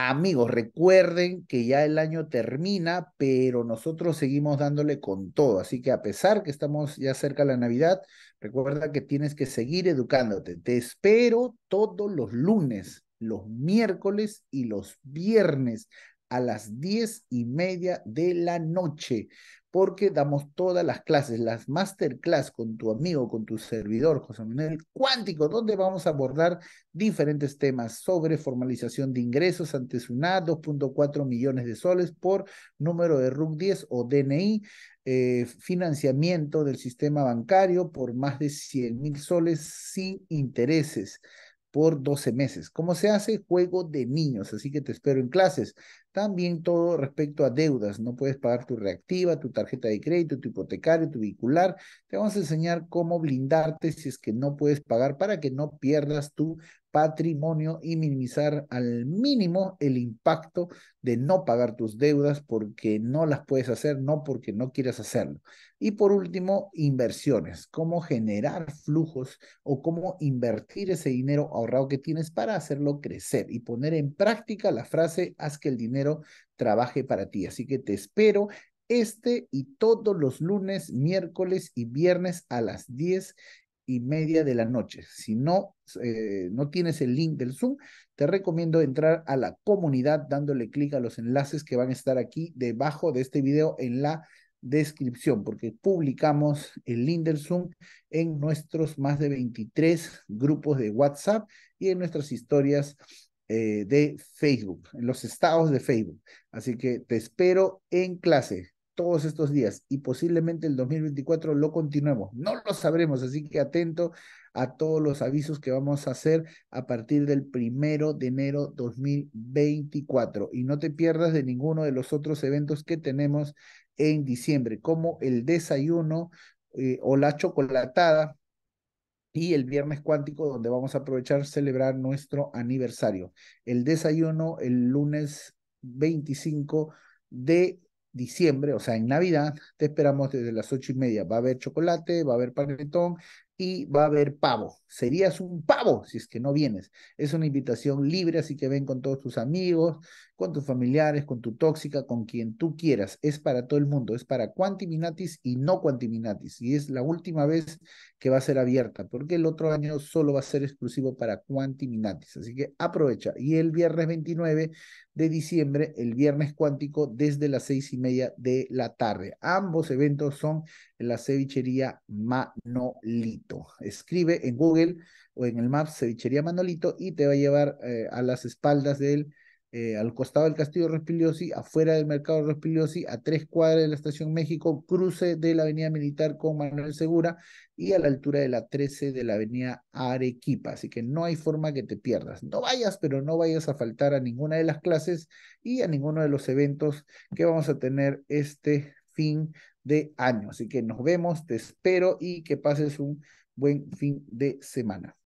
Amigos, recuerden que ya el año termina, pero nosotros seguimos dándole con todo. Así que a pesar que estamos ya cerca de la Navidad, recuerda que tienes que seguir educándote. Te espero todos los lunes, los miércoles y los viernes a las diez y media de la noche, porque damos todas las clases, las masterclass con tu amigo, con tu servidor, José Manuel Cuántico, donde vamos a abordar diferentes temas sobre formalización de ingresos ante SUNAT, 2.4 millones de soles por número de RUC 10 o DNI, eh, financiamiento del sistema bancario por más de 100 mil soles sin intereses por 12 meses. ¿Cómo se hace? Juego de niños. Así que te espero en clases. También todo respecto a deudas. No puedes pagar tu reactiva, tu tarjeta de crédito, tu hipotecario, tu vehicular. Te vamos a enseñar cómo blindarte si es que no puedes pagar para que no pierdas tu patrimonio y minimizar al mínimo el impacto de no pagar tus deudas porque no las puedes hacer, no porque no quieras hacerlo. Y por último, inversiones, cómo generar flujos o cómo invertir ese dinero ahorrado que tienes para hacerlo crecer y poner en práctica la frase haz que el dinero trabaje para ti. Así que te espero este y todos los lunes, miércoles y viernes a las diez y media de la noche. Si no, eh, no tienes el link del Zoom, te recomiendo entrar a la comunidad dándole clic a los enlaces que van a estar aquí debajo de este video en la descripción, porque publicamos el link del Zoom en nuestros más de 23 grupos de WhatsApp y en nuestras historias eh, de Facebook, en los estados de Facebook. Así que te espero en clase todos estos días y posiblemente el 2024 lo continuemos. No lo sabremos, así que atento a todos los avisos que vamos a hacer a partir del primero de enero 2024. Y no te pierdas de ninguno de los otros eventos que tenemos en diciembre, como el desayuno eh, o la chocolatada y el viernes cuántico, donde vamos a aprovechar celebrar nuestro aniversario. El desayuno el lunes 25 de diciembre, o sea, en Navidad, te esperamos desde las ocho y media. Va a haber chocolate, va a haber panetón y va a haber pavo. Serías un pavo si es que no vienes. Es una invitación libre, así que ven con todos tus amigos, con tus familiares, con tu tóxica, con quien tú quieras. Es para todo el mundo, es para Quantiminatis y no Quantiminatis. Y es la última vez que va a ser abierta, porque el otro año solo va a ser exclusivo para Quantiminatis. Así que aprovecha. Y el viernes 29 de diciembre, el viernes cuántico, desde las seis y media de la tarde. Ambos eventos son en la cevichería Manolita. Escribe en Google o en el Maps cevichería Manolito y te va a llevar eh, a las espaldas del, eh, al costado del Castillo Rospigliosi, afuera del Mercado Rospigliosi, a tres cuadras de la Estación México, cruce de la Avenida Militar con Manuel Segura y a la altura de la 13 de la Avenida Arequipa. Así que no hay forma que te pierdas. No vayas, pero no vayas a faltar a ninguna de las clases y a ninguno de los eventos que vamos a tener este fin de año. Así que nos vemos, te espero y que pases un buen fin de semana.